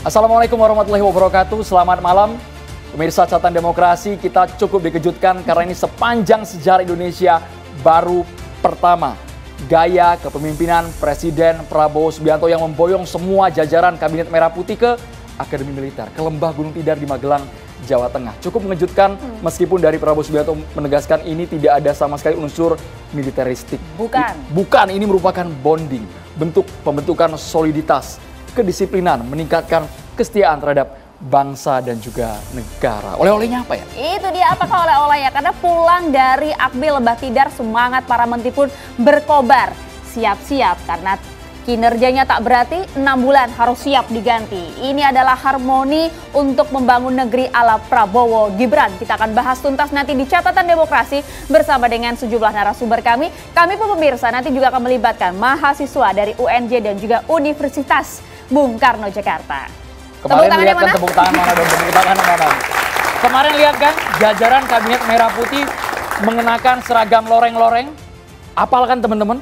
Assalamualaikum warahmatullahi wabarakatuh. Selamat malam. Pemirsa catatan demokrasi, kita cukup dikejutkan karena ini sepanjang sejarah Indonesia baru pertama. Gaya kepemimpinan Presiden Prabowo Subianto yang memboyong semua jajaran Kabinet Merah Putih ke Akademi Militer, ke Lembah Gunung Tidar di Magelang, Jawa Tengah. Cukup mengejutkan hmm. meskipun dari Prabowo Subianto menegaskan ini tidak ada sama sekali unsur militeristik. Bukan. Bukan, ini merupakan bonding, bentuk pembentukan soliditas kedisiplinan, meningkatkan kesetiaan terhadap bangsa dan juga negara. Oleh-olehnya apa ya? Itu dia apakah oleh-olehnya? Karena pulang dari Akbil Lebah Tidar semangat para menteri pun berkobar. Siap-siap karena kinerjanya tak berarti 6 bulan harus siap diganti. Ini adalah harmoni untuk membangun negeri ala Prabowo Gibran. Kita akan bahas tuntas nanti di catatan demokrasi bersama dengan sejumlah narasumber kami. Kami pun pemirsa nanti juga akan melibatkan mahasiswa dari UNJ dan juga universitas Bung Karno Jakarta. Kemarin tepuk lihat kan tepuk tangan mana dong, tepuk tangan mana. Kemarin lihat kan jajaran kabinet merah putih mengenakan seragam loreng-loreng. Apal kan teman-teman?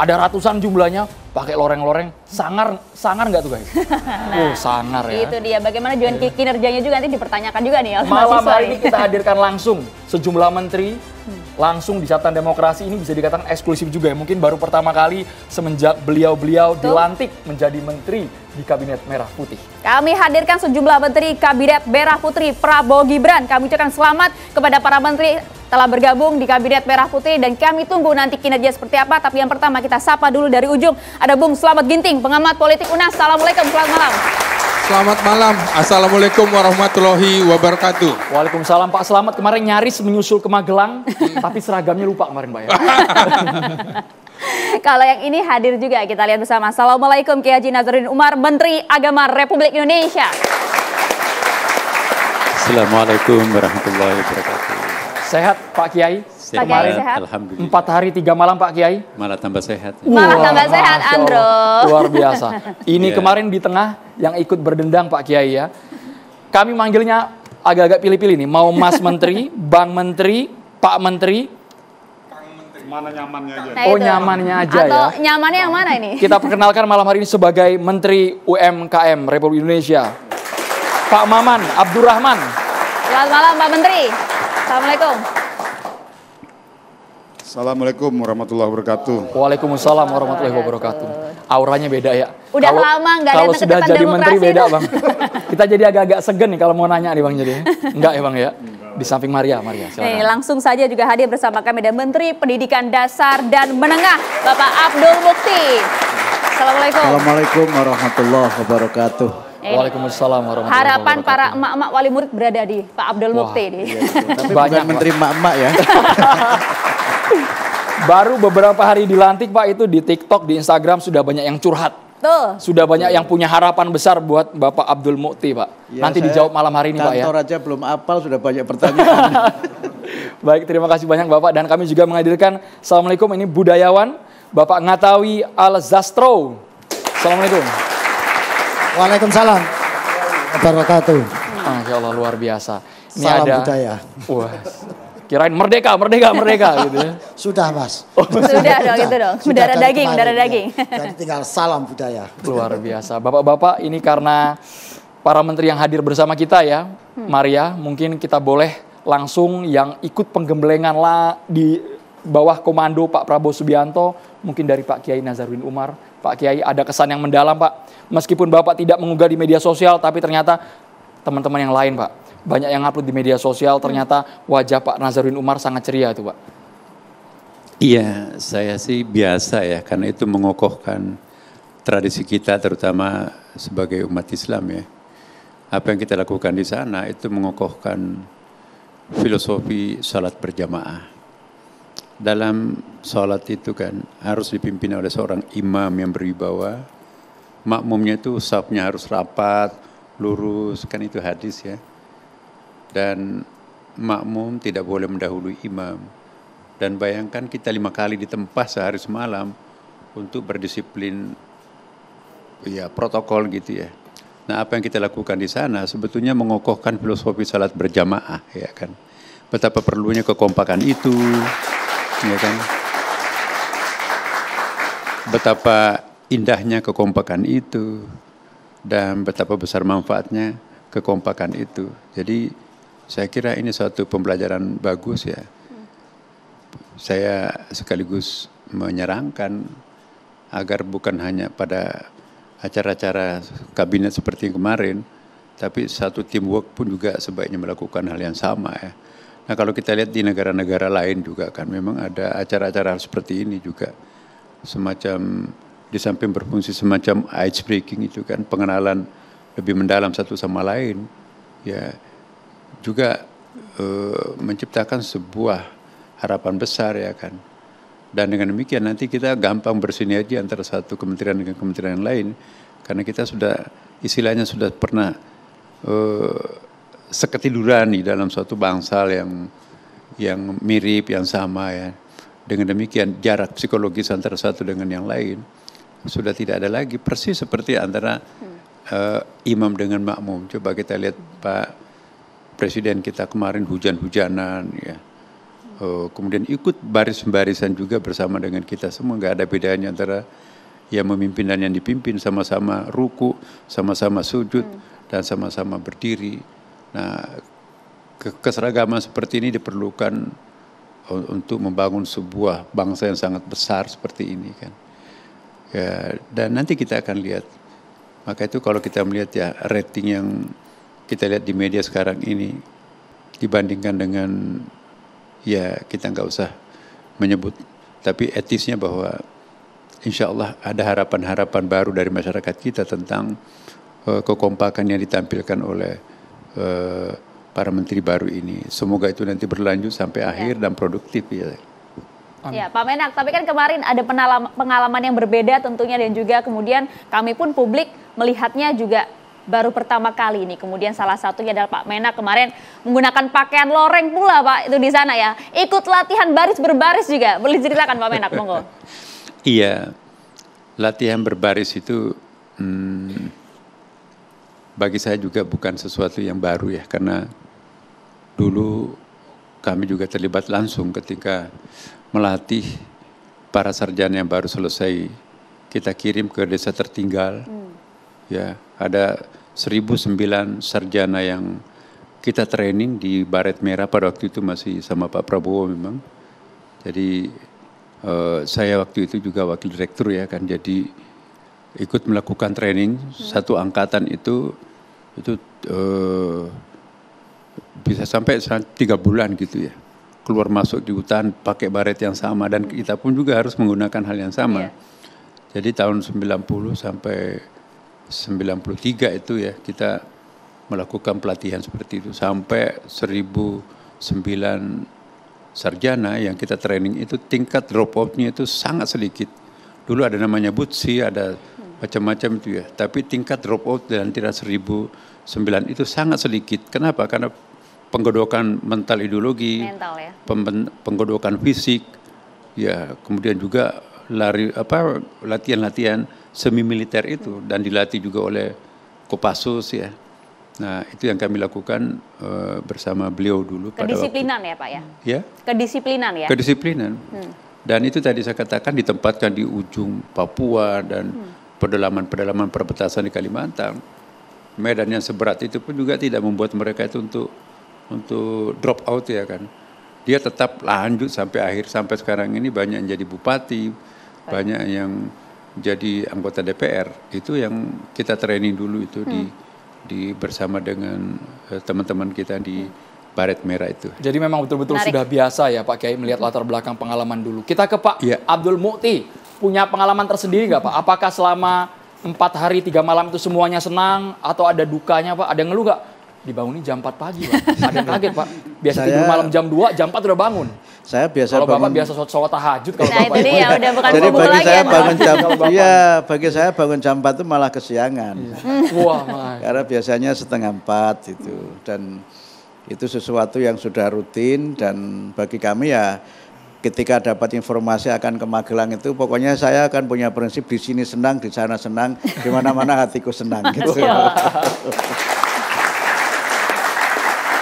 ada ratusan jumlahnya pakai loreng-loreng sangar sangar nggak tuh guys? nah, oh sangar ya. Itu dia. Bagaimana juga iya. yeah. kinerjanya juga nanti dipertanyakan juga nih. Malam hari ini kita hadirkan langsung sejumlah menteri hmm. langsung di catatan demokrasi ini bisa dikatakan eksklusif juga ya. Mungkin baru pertama kali semenjak beliau-beliau dilantik menjadi menteri di Kabinet Merah Putih. Kami hadirkan sejumlah menteri Kabinet Merah Putih Prabowo Gibran. Kami ucapkan selamat kepada para menteri telah bergabung di Kabinet Merah Putih dan kami tunggu nanti kinerja seperti apa. Tapi yang pertama kita sapa dulu dari ujung. Ada Bung Selamat Ginting, pengamat politik UNAS. Assalamualaikum, selamat malam. Selamat malam. Assalamualaikum warahmatullahi wabarakatuh. Waalaikumsalam Pak Selamat. Kemarin nyaris menyusul ke Magelang, tapi seragamnya lupa kemarin Pak ya. Kalau yang ini hadir juga kita lihat bersama. Assalamualaikum Kiai Haji Nazarudin Umar, Menteri Agama Republik Indonesia. Assalamualaikum warahmatullahi wabarakatuh. Sehat Pak Kiai? Sehat. Kemarin Alhamdulillah. Empat hari tiga malam Pak Kiai? Malah tambah sehat. Ya. Malah tambah sehat Andro. Luar biasa. Ini yeah. kemarin di tengah yang ikut berdendang Pak Kiai ya. Kami manggilnya agak-agak pilih-pilih nih. Mau Mas Menteri, Bang Menteri, Pak Menteri, mana nyamannya aja. Nah, oh itu. nyamannya aja Atau ya. Atau nyamannya yang mana ini? Kita perkenalkan malam hari ini sebagai Menteri UMKM Republik Indonesia. Pak Maman Abdurrahman. Selamat malam Pak Menteri. Assalamualaikum. Assalamualaikum warahmatullahi wabarakatuh. Waalaikumsalam warahmatullahi wabarakatuh. Auranya beda ya. Udah kalo, lama nggak Kalau sudah jadi menteri beda bang. Kita jadi agak-agak segen nih kalau mau nanya nih bang jadi. Enggak ya bang ya. Di samping Maria, Maria silakan. Nih, langsung saja juga hadir bersama kami dan Menteri Pendidikan Dasar dan Menengah Bapak Abdul Mukti. Assalamualaikum. Assalamualaikum warahmatullahi wabarakatuh. Ini. Eh, Waalaikumsalam warahmatullahi Harapan para emak-emak wali murid berada di Pak Abdul Mukti. ini. Iya, iya, Tapi banyak menteri emak-emak ya. Baru beberapa hari dilantik Pak itu di TikTok, di Instagram sudah banyak yang curhat. Tuh. Sudah banyak yang punya harapan besar buat Bapak Abdul Mukti, Pak. Ya, Nanti dijawab malam hari ini, Pak ya. Kantor aja belum apal sudah banyak pertanyaan. Baik, terima kasih banyak Bapak dan kami juga menghadirkan Assalamualaikum ini budayawan Bapak Ngatawi Al Zastro. Assalamualaikum. Waalaikumsalam. Wabarakatuh. Masya Allah luar biasa. Ini Salam ada, budaya. Wah, kirain merdeka, merdeka, merdeka gitu ya. Sudah mas. Oh, sudah, sudah dong, itu dong. Udara daging, udara ya. daging. Ya. Jadi tinggal salam budaya. Luar biasa. Bapak-bapak ini karena para menteri yang hadir bersama kita ya, hmm. Maria, mungkin kita boleh langsung yang ikut penggemblengan lah di bawah komando Pak Prabowo Subianto, mungkin dari Pak Kiai Nazaruddin Umar. Pak Kiai ada kesan yang mendalam Pak meskipun Bapak tidak mengunggah di media sosial, tapi ternyata teman-teman yang lain, Pak, banyak yang upload di media sosial, ternyata wajah Pak Nazarudin Umar sangat ceria itu, Pak. Iya, saya sih biasa ya, karena itu mengokohkan tradisi kita terutama sebagai umat Islam ya. Apa yang kita lakukan di sana itu mengokohkan filosofi salat berjamaah. Dalam sholat itu kan harus dipimpin oleh seorang imam yang berwibawa, makmumnya itu safnya harus rapat, lurus, kan itu hadis ya. Dan makmum tidak boleh mendahului imam. Dan bayangkan kita lima kali ditempah sehari semalam untuk berdisiplin ya protokol gitu ya. Nah apa yang kita lakukan di sana sebetulnya mengokohkan filosofi salat berjamaah ya kan. Betapa perlunya kekompakan itu ya kan. Betapa indahnya kekompakan itu dan betapa besar manfaatnya kekompakan itu. Jadi saya kira ini suatu pembelajaran bagus ya. Saya sekaligus menyerangkan agar bukan hanya pada acara-acara kabinet seperti kemarin, tapi satu teamwork pun juga sebaiknya melakukan hal yang sama ya. Nah kalau kita lihat di negara-negara lain juga kan memang ada acara-acara seperti ini juga semacam di samping berfungsi semacam ice breaking itu kan pengenalan lebih mendalam satu sama lain ya juga e, menciptakan sebuah harapan besar ya kan dan dengan demikian nanti kita gampang bersinergi antara satu kementerian dengan kementerian yang lain karena kita sudah istilahnya sudah pernah e, eh, seketiduran di dalam suatu bangsal yang yang mirip yang sama ya dengan demikian jarak psikologis antara satu dengan yang lain sudah tidak ada lagi persis seperti antara uh, imam dengan makmum. Coba kita lihat Pak Presiden kita kemarin hujan-hujanan ya. Uh, kemudian ikut baris-barisan juga bersama dengan kita semua nggak ada bedanya antara yang memimpin dan yang dipimpin sama-sama ruku, sama-sama sujud hmm. dan sama-sama berdiri. Nah, ke keseragaman seperti ini diperlukan untuk membangun sebuah bangsa yang sangat besar seperti ini kan. Ya, dan nanti kita akan lihat. Maka itu kalau kita melihat ya rating yang kita lihat di media sekarang ini dibandingkan dengan ya kita nggak usah menyebut tapi etisnya bahwa insya Allah ada harapan-harapan baru dari masyarakat kita tentang uh, kekompakan yang ditampilkan oleh uh, para menteri baru ini. Semoga itu nanti berlanjut sampai ya. akhir dan produktif ya. Amin. Ya, Pak Menak, tapi kan kemarin ada pengalaman yang berbeda tentunya dan juga kemudian kami pun publik melihatnya juga baru pertama kali ini. Kemudian salah satunya adalah Pak Menak kemarin menggunakan pakaian loreng pula Pak itu di sana ya. Ikut latihan baris berbaris juga. Boleh ceritakan Pak Menak, monggo. iya. Latihan berbaris itu hmm, bagi saya juga bukan sesuatu yang baru ya karena dulu kami juga terlibat langsung ketika melatih para sarjana yang baru selesai kita kirim ke desa tertinggal. Hmm. Ya, ada 1009 sarjana yang kita training di Baret Merah pada waktu itu masih sama Pak Prabowo memang. Jadi eh, saya waktu itu juga wakil direktur ya kan. Jadi ikut melakukan training hmm. satu angkatan itu itu eh, bisa sampai tiga bulan gitu ya keluar masuk di hutan pakai baret yang sama dan kita pun juga harus menggunakan hal yang sama. Yeah. Jadi tahun 90 sampai 93 itu ya kita melakukan pelatihan seperti itu sampai 1009 sarjana yang kita training itu tingkat drop off-nya itu sangat sedikit. Dulu ada namanya butsi, ada macam-macam itu ya. Tapi tingkat drop out dan tidak 1009 itu sangat sedikit. Kenapa? Karena penggodokan mental ideologi, mental, ya? penggodokan fisik, ya kemudian juga lari apa latihan-latihan semi militer itu hmm. dan dilatih juga oleh Kopassus ya. Nah, itu yang kami lakukan uh, bersama beliau dulu Kedisiplinan pada waktu, ya, Pak ya? Ya. Kedisiplinan ya. Kedisiplinan. Hmm. Dan itu tadi saya katakan ditempatkan di ujung Papua dan hmm. pedalaman-pedalaman perbatasan di Kalimantan. Medan yang seberat itu pun juga tidak membuat mereka itu untuk untuk drop out ya kan. Dia tetap lanjut sampai akhir sampai sekarang ini banyak yang jadi bupati, banyak yang jadi anggota DPR. Itu yang kita training dulu itu hmm. di di bersama dengan eh, teman-teman uh, kita di Baret Merah itu. Jadi memang betul-betul sudah biasa ya Pak Kiai melihat latar belakang pengalaman dulu. Kita ke Pak ya. Abdul Mukti punya pengalaman tersendiri nggak Pak? Apakah selama empat hari tiga malam itu semuanya senang atau ada dukanya Pak? Ada ngeluh nggak? dibangunin jam 4 pagi pak. Ada yang kaget pak. Biasa saya, tidur malam jam 2, jam 4 udah bangun. Saya biasa kalau bangun. bapak biasa sholat, tahajud kalau nah, bapak. Itu ya, udah bukan Jadi bagi lagi saya ya, bangun jam iya bagi saya bangun jam 4 itu malah kesiangan. Iya. Wah. Karena biasanya setengah 4 itu dan itu sesuatu yang sudah rutin dan bagi kami ya ketika dapat informasi akan ke Magelang itu pokoknya saya akan punya prinsip di sini senang di sana senang di mana-mana hatiku senang gitu. Iya.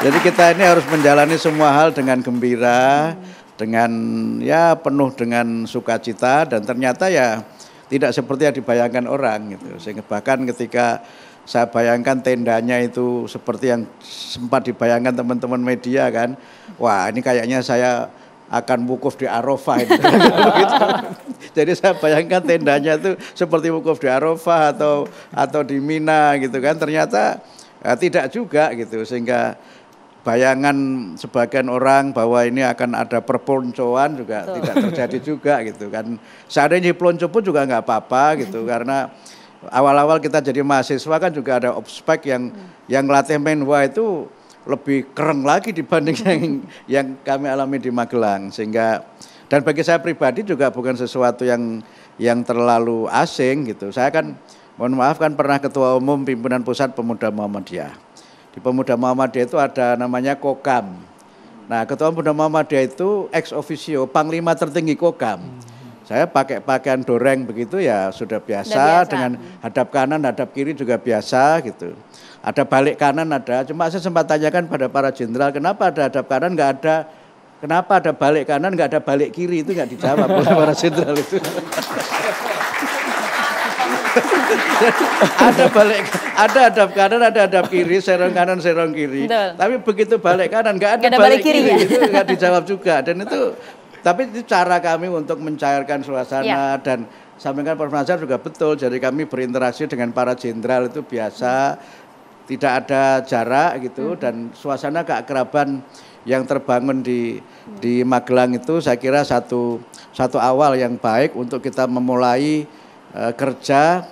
Jadi kita ini harus menjalani semua hal dengan gembira, dengan ya penuh dengan sukacita dan ternyata ya tidak seperti yang dibayangkan orang gitu. Sehingga bahkan ketika saya bayangkan tendanya itu seperti yang sempat dibayangkan teman-teman media kan. Wah, ini kayaknya saya akan wukuf di Arafah gitu. Jadi saya bayangkan tendanya itu seperti wukuf di Arafah atau atau di Mina gitu kan. Ternyata ya, tidak juga gitu sehingga bayangan sebagian orang bahwa ini akan ada perpeloncoan juga Betul. tidak terjadi juga gitu kan. Seandainya pelonco pun juga nggak apa-apa gitu karena awal-awal kita jadi mahasiswa kan juga ada obspek yang hmm. yang latih menwa itu lebih kereng lagi dibanding yang yang kami alami di Magelang sehingga dan bagi saya pribadi juga bukan sesuatu yang yang terlalu asing gitu. Saya kan mohon maaf kan pernah ketua umum pimpinan pusat pemuda Muhammadiyah. Di Pemuda Muhammadiyah itu ada namanya Kokam. Nah, Ketua Pemuda Muhammadiyah itu ex officio panglima tertinggi Kokam. saya pakai pakaian doreng begitu ya sudah biasa, biasa dengan hadap kanan hadap kiri juga biasa gitu ada balik kanan ada cuma saya sempat tanyakan pada para jenderal kenapa ada hadap kanan nggak ada kenapa ada balik kanan nggak ada balik kiri itu nggak dijawab oleh para jenderal itu ada balik ada adab kanan, ada adab kiri, serong kanan, serong kiri. Betul. Tapi begitu balik kanan nggak ada, gak ada balik, balik kiri, ya? kiri ya? itu nggak dijawab juga. Dan itu tapi itu cara kami untuk mencairkan suasana ya. dan sampaikan permasalahan juga betul. Jadi kami berinteraksi dengan para jenderal itu biasa, hmm. tidak ada jarak gitu hmm. dan suasana keakraban yang terbangun di di Magelang itu saya kira satu satu awal yang baik untuk kita memulai uh, kerja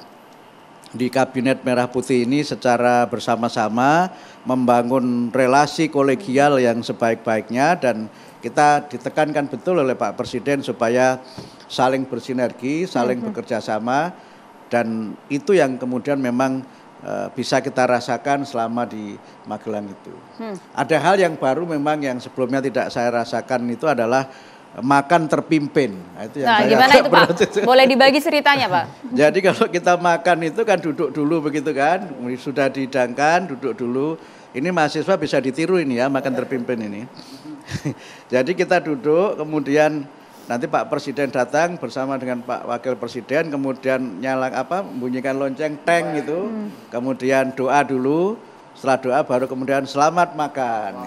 di Kabinet Merah Putih ini secara bersama-sama membangun relasi kolegial yang sebaik-baiknya dan kita ditekankan betul oleh Pak Presiden supaya saling bersinergi, saling mhm. bekerja sama dan itu yang kemudian memang eh, bisa kita rasakan selama di Magelang itu. Hmm. Ada hal yang baru memang yang sebelumnya tidak saya rasakan itu adalah makan terpimpin. Nah, itu yang nah, gimana itu Pak? Boleh dibagi ceritanya Pak? Jadi kalau kita makan itu kan duduk dulu begitu kan, sudah didangkan duduk dulu. Ini mahasiswa bisa ditiru ini ya makan terpimpin ini. Jadi kita duduk, kemudian nanti Pak Presiden datang bersama dengan Pak Wakil Presiden, kemudian nyalak apa, bunyikan lonceng, tank itu, hmm. kemudian doa dulu, setelah doa baru kemudian selamat makan. Oh,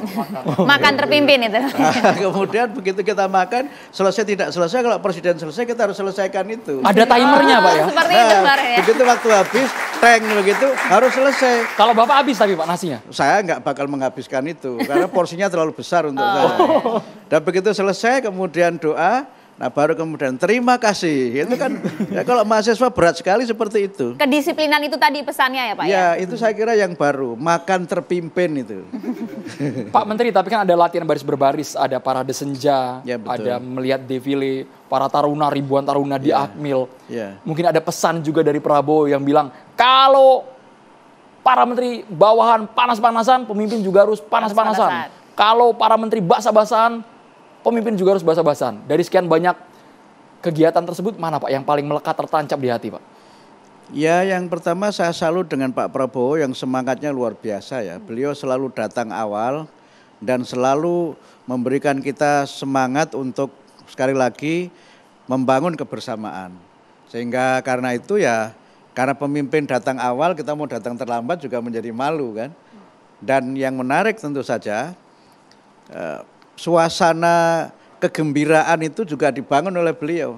makan, makan terpimpin itu. Ah, kemudian begitu kita makan, selesai tidak selesai kalau presiden selesai kita harus selesaikan itu. Ada timernya, oh, Pak ya. Oh, seperti itu, Pak ya. Begitu waktu habis, tank begitu harus selesai. Kalau Bapak habis tapi Pak nasinya? Saya nggak bakal menghabiskan itu karena porsinya terlalu besar untuk ah. oh. saya. Dan begitu selesai kemudian doa Nah baru kemudian terima kasih. Itu kan ya, kalau mahasiswa berat sekali seperti itu. Kedisiplinan itu tadi pesannya ya Pak ya? Ya itu saya kira yang baru. Makan terpimpin itu. Pak Menteri tapi kan ada latihan baris berbaris. Ada parade senja. Ya, Ada melihat defile para taruna ribuan taruna di ya, Akmil. Ya. Mungkin ada pesan juga dari Prabowo yang bilang kalau para menteri bawahan panas-panasan, pemimpin juga harus panas-panasan. kalau para menteri basa basan pemimpin juga harus bahasa basan Dari sekian banyak kegiatan tersebut, mana Pak yang paling melekat tertancap di hati Pak? Ya yang pertama saya salut dengan Pak Prabowo yang semangatnya luar biasa ya. Beliau selalu datang awal dan selalu memberikan kita semangat untuk sekali lagi membangun kebersamaan. Sehingga karena itu ya karena pemimpin datang awal kita mau datang terlambat juga menjadi malu kan. Dan yang menarik tentu saja eh, suasana kegembiraan itu juga dibangun oleh beliau.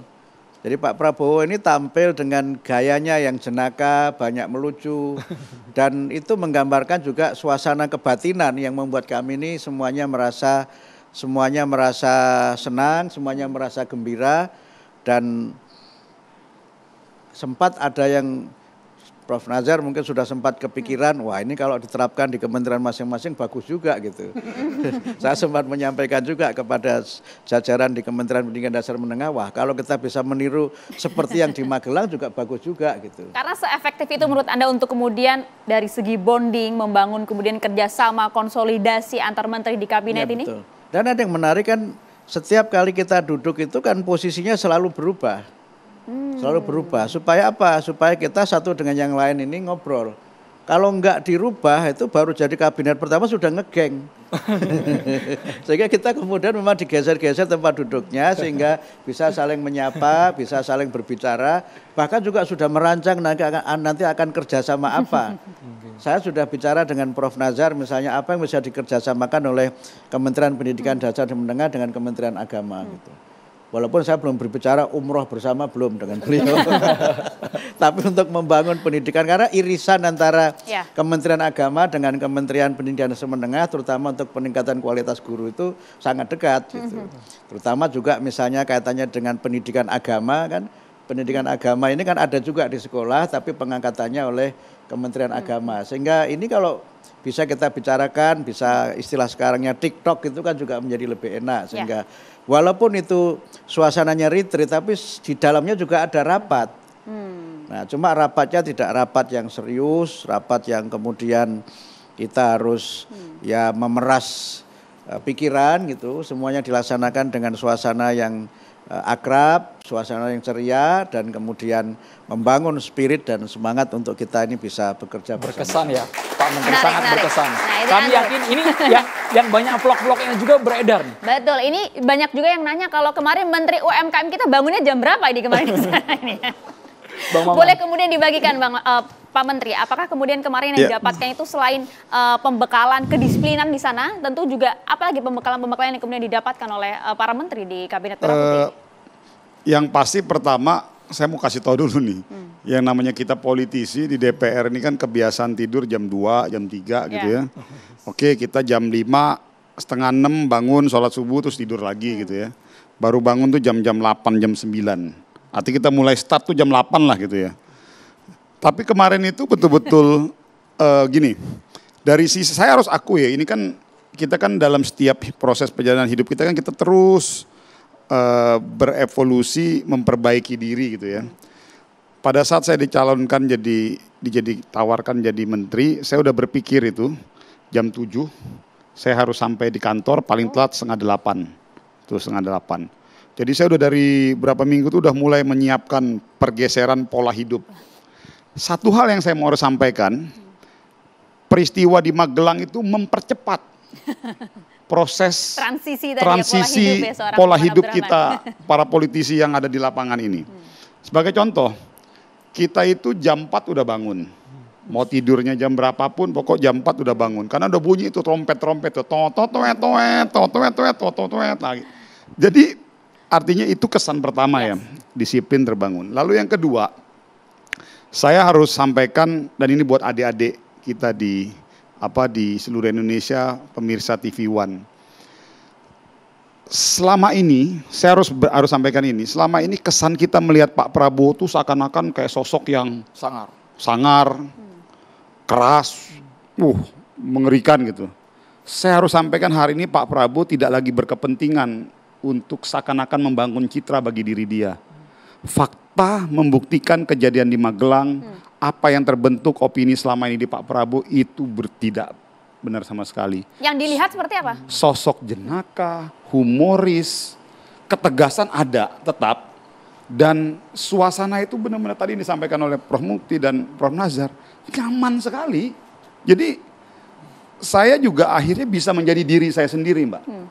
Jadi Pak Prabowo ini tampil dengan gayanya yang jenaka, banyak melucu, dan itu menggambarkan juga suasana kebatinan yang membuat kami ini semuanya merasa semuanya merasa senang, semuanya merasa gembira, dan sempat ada yang Prof. Nazar mungkin sudah sempat kepikiran, wah ini kalau diterapkan di kementerian masing-masing bagus juga gitu. Saya sempat menyampaikan juga kepada jajaran di Kementerian Pendidikan Dasar Menengah, wah kalau kita bisa meniru seperti yang di Magelang juga bagus juga gitu. Karena seefektif itu menurut Anda untuk kemudian dari segi bonding, membangun kemudian kerjasama, konsolidasi antar menteri di kabinet ya, ini? Betul. Dan ada yang menarik kan setiap kali kita duduk itu kan posisinya selalu berubah Hmm. Selalu berubah. Supaya apa? Supaya kita satu dengan yang lain ini ngobrol. Kalau enggak dirubah itu baru jadi kabinet pertama sudah ngegeng. sehingga kita kemudian memang digeser-geser tempat duduknya sehingga bisa saling menyapa, bisa saling berbicara. Bahkan juga sudah merancang nanti akan, nanti akan kerjasama apa. Saya sudah bicara dengan Prof. Nazar misalnya apa yang bisa dikerjasamakan oleh Kementerian Pendidikan Dasar dan Menengah dengan Kementerian Agama gitu. Walaupun saya belum berbicara umroh bersama belum dengan beliau. Tapi untuk membangun pendidikan karena irisan antara ya. Kementerian Agama dengan Kementerian Pendidikan Semenengah terutama untuk peningkatan kualitas guru itu sangat dekat gitu. Mm -hmm. Terutama juga misalnya kaitannya dengan pendidikan agama kan pendidikan agama ini kan ada juga di sekolah tapi pengangkatannya oleh Kementerian mhm. Agama. Sehingga ini kalau bisa kita bicarakan, bisa istilah sekarangnya TikTok itu kan juga menjadi lebih enak ya. sehingga yeah Walaupun itu suasananya retreat, tapi di dalamnya juga ada rapat. Hmm. Nah, cuma rapatnya tidak rapat yang serius, rapat yang kemudian kita harus hmm. ya memeras uh, pikiran gitu. Semuanya dilaksanakan dengan suasana yang uh, akrab, suasana yang ceria, dan kemudian membangun spirit dan semangat untuk kita ini bisa bekerja bersama. Berkesan ya. Pak Menteri narik, sangat narik. berkesan. Nah, itu Kami yakin ini yang yang banyak vlog-vlog yang juga beredar Betul, ini banyak juga yang nanya kalau kemarin Menteri UMKM kita bangunnya jam berapa ini kemarin di ini. Bang Maman. Boleh kemudian dibagikan Bang uh, Pak Menteri, apakah kemudian kemarin yang yeah. didapatkan itu selain uh, pembekalan kedisiplinan di sana, tentu juga apalagi pembekalan-pembekalan yang kemudian didapatkan oleh uh, para menteri di Kabinet Uh, yang pasti pertama saya mau kasih tahu dulu nih. Hmm. Yang namanya kita politisi di DPR ini kan kebiasaan tidur jam 2, jam 3 yeah. gitu ya. Oke, kita jam 5 setengah 6 bangun sholat subuh terus tidur lagi hmm. gitu ya. Baru bangun tuh jam-jam 8, jam 9. Arti kita mulai start tuh jam 8 lah gitu ya. Tapi kemarin itu betul-betul uh, gini. Dari sisi saya harus aku ya, ini kan kita kan dalam setiap proses perjalanan hidup kita kan kita terus Eh, berevolusi memperbaiki diri gitu ya. Pada saat saya dicalonkan jadi dijadi tawarkan jadi menteri, saya udah berpikir itu jam 7 saya harus sampai di kantor paling telat setengah delapan, terus setengah delapan. Jadi saya udah dari berapa minggu itu udah mulai menyiapkan pergeseran pola hidup. Satu hal yang saya mau sampaikan, peristiwa di Magelang itu mempercepat proses transisi, tadi transisi ya, pola hidup, pola hidup kita para politisi yang ada di lapangan ini. Sebagai contoh, kita itu jam 4 udah bangun. Mau tidurnya jam berapapun, pokok jam 4 udah bangun. Karena udah bunyi itu trompet-trompet, toet, lagi. Jadi artinya itu kesan pertama ya, disiplin terbangun. Lalu yang kedua, saya harus sampaikan, dan ini buat adik-adik kita di apa di seluruh Indonesia pemirsa TV One. Selama ini saya harus harus sampaikan ini. Selama ini kesan kita melihat Pak Prabowo itu seakan-akan kayak sosok yang sangar, sangar, keras, uh, mengerikan gitu. Saya harus sampaikan hari ini Pak Prabowo tidak lagi berkepentingan untuk seakan-akan membangun citra bagi diri dia fakta membuktikan kejadian di Magelang, hmm. apa yang terbentuk opini selama ini di Pak Prabowo itu bertidak benar sama sekali. Yang dilihat seperti apa? Sosok jenaka, humoris, ketegasan ada tetap dan suasana itu benar-benar tadi disampaikan oleh Prof Mukti dan Prof Nazar nyaman sekali. Jadi saya juga akhirnya bisa menjadi diri saya sendiri, Mbak. Hmm.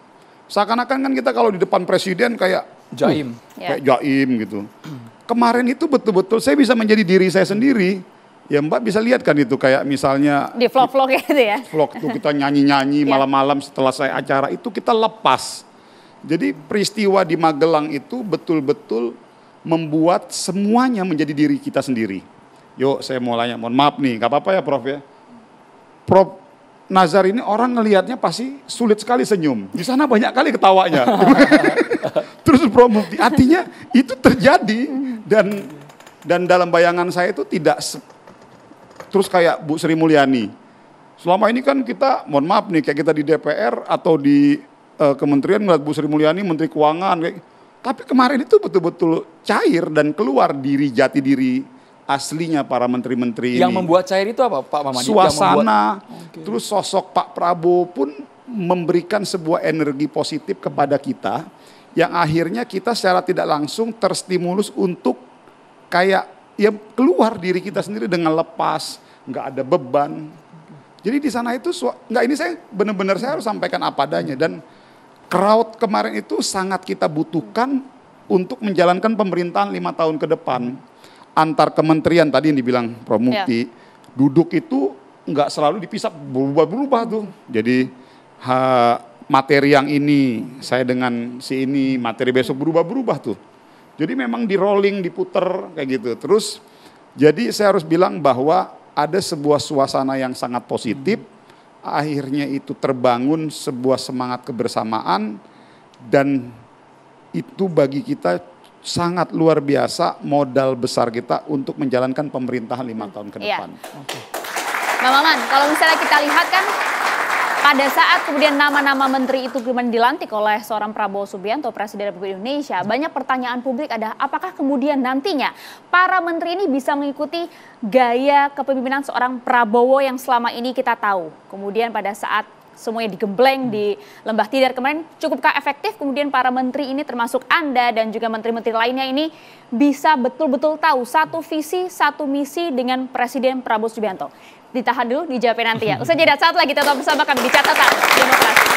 Seakan-akan kan kita kalau di depan presiden kayak jaim. Hmm, ya. kayak yeah. jaim gitu. Kemarin itu betul-betul saya bisa menjadi diri saya sendiri. Ya Mbak bisa lihat kan itu kayak misalnya di vlog-vlog itu ya. Vlog tuh kita nyanyi-nyanyi ya. malam-malam setelah saya acara itu kita lepas. Jadi peristiwa di Magelang itu betul-betul membuat semuanya menjadi diri kita sendiri. Yuk saya mau nanya, mohon maaf nih, nggak apa-apa ya Prof ya. Prof Nazar ini orang ngelihatnya pasti sulit sekali senyum. Di sana banyak kali ketawanya. terus promosi Artinya itu terjadi dan dan dalam bayangan saya itu tidak terus kayak Bu Sri Mulyani. Selama ini kan kita, mohon maaf nih, kayak kita di DPR atau di uh, kementerian melihat Bu Sri Mulyani Menteri Keuangan. Kayak, tapi kemarin itu betul-betul cair dan keluar diri jati diri aslinya para menteri-menteri ini. Yang membuat cair itu apa Pak Mamani? Suasana, membuat... terus sosok Pak Prabowo pun memberikan sebuah energi positif kepada kita yang akhirnya kita secara tidak langsung terstimulus untuk kayak ya keluar diri kita sendiri dengan lepas, nggak ada beban. Jadi di sana itu nggak ini saya benar-benar saya harus sampaikan apa adanya dan crowd kemarin itu sangat kita butuhkan untuk menjalankan pemerintahan lima tahun ke depan antar kementerian tadi yang dibilang Promuti ya. duduk itu nggak selalu dipisah berubah-berubah tuh. Jadi ha, materi yang ini, saya dengan si ini, materi besok berubah-berubah tuh. Jadi memang di rolling, diputer kayak gitu. Terus jadi saya harus bilang bahwa ada sebuah suasana yang sangat positif, akhirnya itu terbangun sebuah semangat kebersamaan dan itu bagi kita sangat luar biasa modal besar kita untuk menjalankan pemerintahan lima tahun ke iya. depan. Iya. Okay. Bang Maman, kalau misalnya kita lihat kan pada saat kemudian nama-nama menteri itu kemudian dilantik oleh seorang Prabowo Subianto, Presiden Republik Indonesia, banyak pertanyaan publik ada apakah kemudian nantinya para menteri ini bisa mengikuti gaya kepemimpinan seorang Prabowo yang selama ini kita tahu. Kemudian pada saat semuanya digembleng di Lembah Tidar kemarin cukupkah efektif kemudian para menteri ini termasuk Anda dan juga menteri-menteri lainnya ini bisa betul-betul tahu satu visi, satu misi dengan Presiden Prabowo Subianto ditahan dulu, dijawabin nanti ya. usah jeda saat lagi tetap bersama kami di catatan demokrasi.